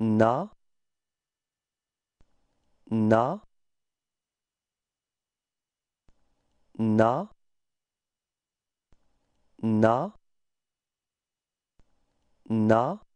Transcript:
na na na na na